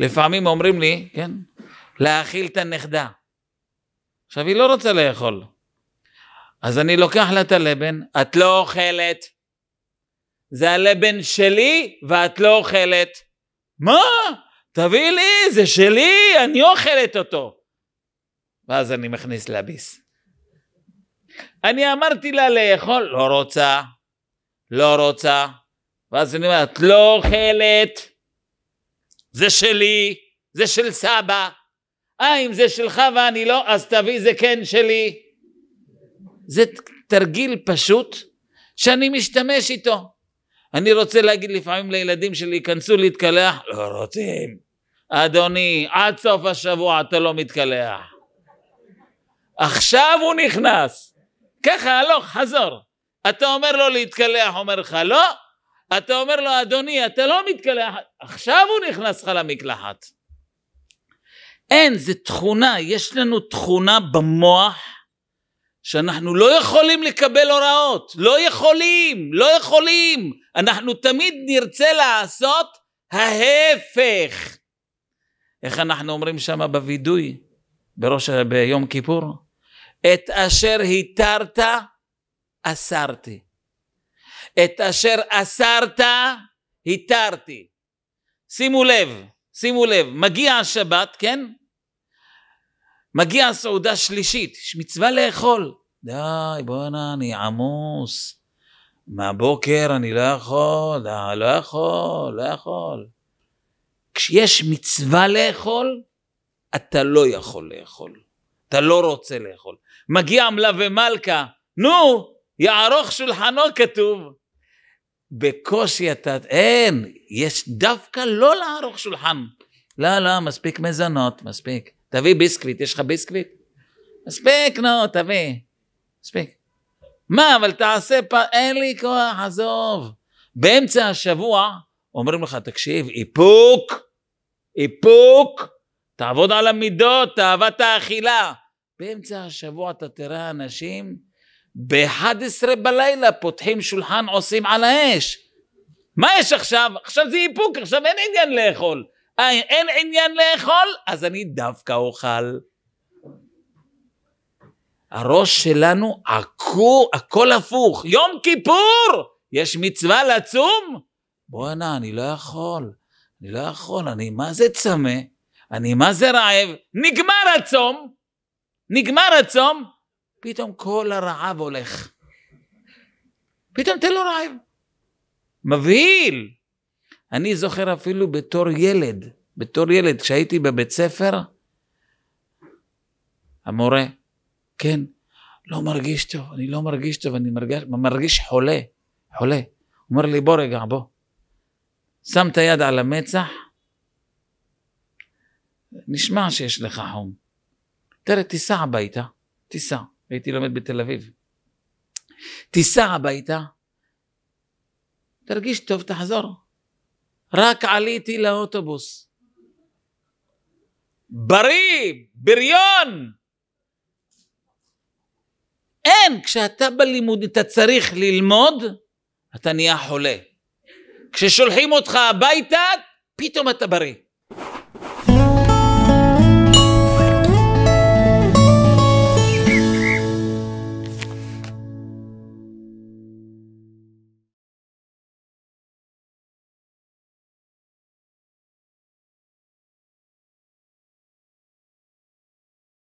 לפעמים אומרים לי, כן, להאכיל את הנכדה. עכשיו, היא לא רוצה לאכול. אז אני לוקח לה את הלבן, את לא אוכלת. זה הלבן שלי ואת לא אוכלת. מה? תביאי לי, זה שלי, אני אוכלת אותו. ואז אני מכניס לה ביס. אני אמרתי לה לאכול, לא רוצה, לא רוצה. ואז אני אומר, את לא אוכלת. זה שלי, זה של סבא. אה, אם זה שלך ואני לא, אז תביא, זה כן שלי. זה תרגיל פשוט שאני משתמש איתו. אני רוצה להגיד לפעמים לילדים שלי, כנסו להתקלח, לא רוצים. אדוני, עד סוף השבוע אתה לא מתקלח. עכשיו הוא נכנס. ככה הלוך, חזור. אתה אומר לו להתקלח, אומר לך לא, אתה אומר לו, אדוני, אתה לא מתקלח, עכשיו הוא נכנס לך למקלחת. אין, זה תכונה, יש לנו תכונה במוח שאנחנו לא יכולים לקבל הוראות, לא יכולים, לא יכולים. אנחנו תמיד נרצה לעשות ההפך. איך אנחנו אומרים שם בווידוי, בראש, ביום כיפור? את אשר התרת, אסרתי. את אשר אסרת התרתי. שימו לב, שימו לב, מגיע השבת, כן? מגיע הסעודה שלישית, יש מצווה לאכול. די, בואנה, אני עמוס. מהבוקר אני לא יכול, די, לא יכול, לא יכול. כשיש מצווה לאכול, אתה לא יכול לאכול. אתה לא רוצה לאכול. מגיע עמלה ומלכה, נו, יערוך שולחנו כתוב. בקושי אתה, אין, יש דווקא לא לערוך שולחן. לא, לא, מספיק מזונות, מספיק. תביא ביסקוויט, יש לך ביסקוויט? מספיק, נו, לא, תביא. מספיק. מה, אבל תעשה פ... אין לי כוח, עזוב. באמצע השבוע אומרים לך, תקשיב, איפוק, איפוק, תעבוד על המידות, תאוות האכילה. באמצע השבוע אתה תראה אנשים ב-11 בלילה פותחים שולחן עושים על האש. מה יש עכשיו? עכשיו זה איפוק, עכשיו אין עניין לאכול. אין, אה, אין עניין לאכול, אז אני דווקא אוכל. הראש שלנו עקור, הכל הפוך. יום כיפור! יש מצווה לצום? בואנה, אני לא יכול. אני לא יכול, אני מה זה צמא? אני מה זה רעב? נגמר הצום! נגמר הצום! פתאום כל הרעב הולך. פתאום תן לו רעב. מבהיל. אני זוכר אפילו בתור ילד, בתור ילד, כשהייתי בבית ספר, המורה, כן, לא מרגיש טוב, אני לא מרגיש טוב, אני מרגיש, מרגיש חולה, חולה. אומר לי, בוא רגע, בוא. שם את היד על המצח, נשמע שיש לך חום. תראה, תיסע הביתה, תיסע. הייתי לומד בתל אביב. תיסע הביתה, תרגיש טוב, תחזור. רק עליתי לאוטובוס. בריא, בריון. אין, כשאתה בלימוד אתה צריך ללמוד, אתה נהיה חולה. כששולחים אותך הביתה, פתאום אתה בריא.